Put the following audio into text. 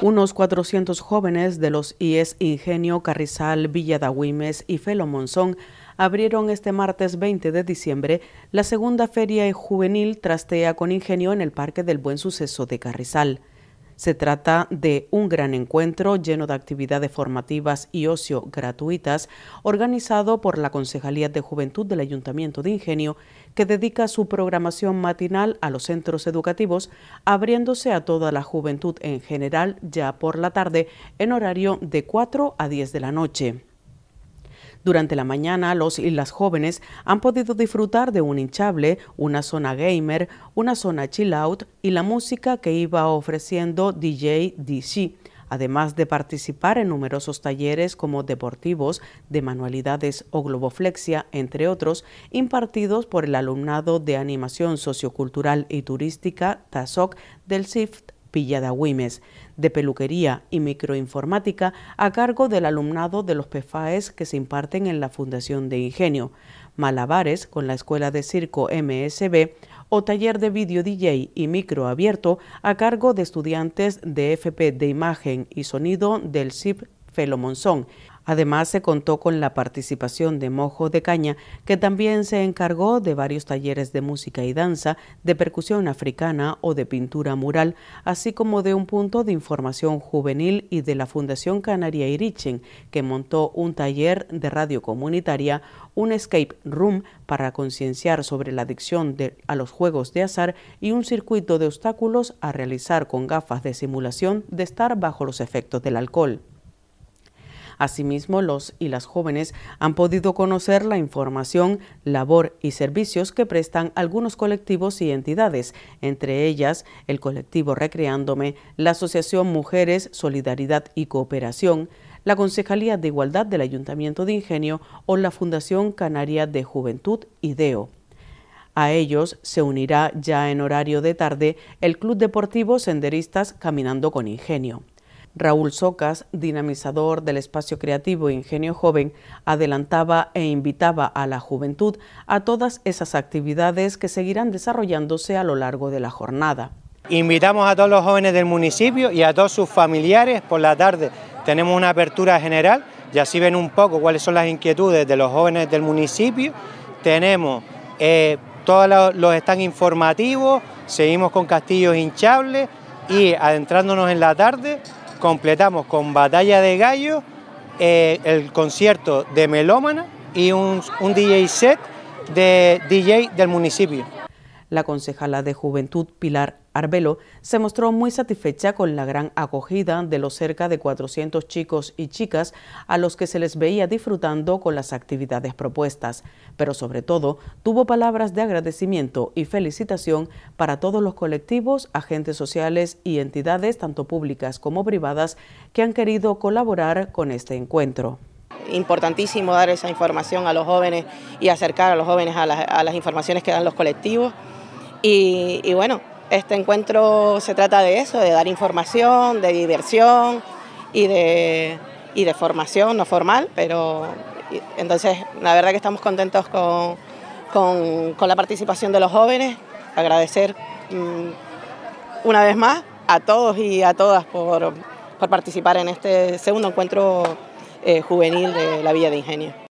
Unos 400 jóvenes de los IES Ingenio, Carrizal, Villa y Felo Monzón abrieron este martes 20 de diciembre la segunda feria juvenil Trastea con Ingenio en el Parque del Buen Suceso de Carrizal. Se trata de un gran encuentro lleno de actividades formativas y ocio gratuitas organizado por la Concejalía de Juventud del Ayuntamiento de Ingenio que dedica su programación matinal a los centros educativos abriéndose a toda la juventud en general ya por la tarde en horario de 4 a 10 de la noche. Durante la mañana, los y las jóvenes han podido disfrutar de un hinchable, una zona gamer, una zona chill out y la música que iba ofreciendo DJ DC además de participar en numerosos talleres como deportivos, de manualidades o globoflexia, entre otros, impartidos por el alumnado de animación sociocultural y turística TASOC del SIFT Pilla de peluquería y microinformática a cargo del alumnado de los PFAES que se imparten en la Fundación de Ingenio, malabares con la Escuela de Circo MSB o taller de video DJ y micro abierto a cargo de estudiantes de FP de Imagen y Sonido del CIP Felo Además, se contó con la participación de Mojo de Caña, que también se encargó de varios talleres de música y danza, de percusión africana o de pintura mural, así como de un punto de información juvenil y de la Fundación Canaria Irichen, que montó un taller de radio comunitaria, un escape room para concienciar sobre la adicción a los juegos de azar y un circuito de obstáculos a realizar con gafas de simulación de estar bajo los efectos del alcohol. Asimismo, los y las jóvenes han podido conocer la información, labor y servicios que prestan algunos colectivos y entidades, entre ellas el colectivo Recreándome, la Asociación Mujeres, Solidaridad y Cooperación, la Concejalía de Igualdad del Ayuntamiento de Ingenio o la Fundación Canaria de Juventud, IDEO. A ellos se unirá ya en horario de tarde el Club Deportivo Senderistas Caminando con Ingenio. Raúl Socas, dinamizador del espacio creativo Ingenio Joven, adelantaba e invitaba a la juventud a todas esas actividades que seguirán desarrollándose a lo largo de la jornada. Invitamos a todos los jóvenes del municipio y a todos sus familiares por la tarde. Tenemos una apertura general y así ven un poco cuáles son las inquietudes de los jóvenes del municipio. Tenemos eh, todos los están informativos, seguimos con castillos hinchables y adentrándonos en la tarde completamos con Batalla de Gallo, eh, el concierto de Melómana y un, un DJ set de DJ del municipio. La concejala de Juventud, Pilar Arbelo, se mostró muy satisfecha con la gran acogida de los cerca de 400 chicos y chicas a los que se les veía disfrutando con las actividades propuestas, pero sobre todo tuvo palabras de agradecimiento y felicitación para todos los colectivos, agentes sociales y entidades, tanto públicas como privadas, que han querido colaborar con este encuentro importantísimo dar esa información a los jóvenes y acercar a los jóvenes a las, a las, informaciones que dan los colectivos. Y, bueno, este encuentro se trata de eso, de dar información, de diversión y de, y de formación, no formal, pero entonces la verdad que estamos contentos con, la participación de los jóvenes, agradecer mm, una vez más a todos y a todas por, participar en este segundo encuentro eh, juvenil de la Villa de Ingenio.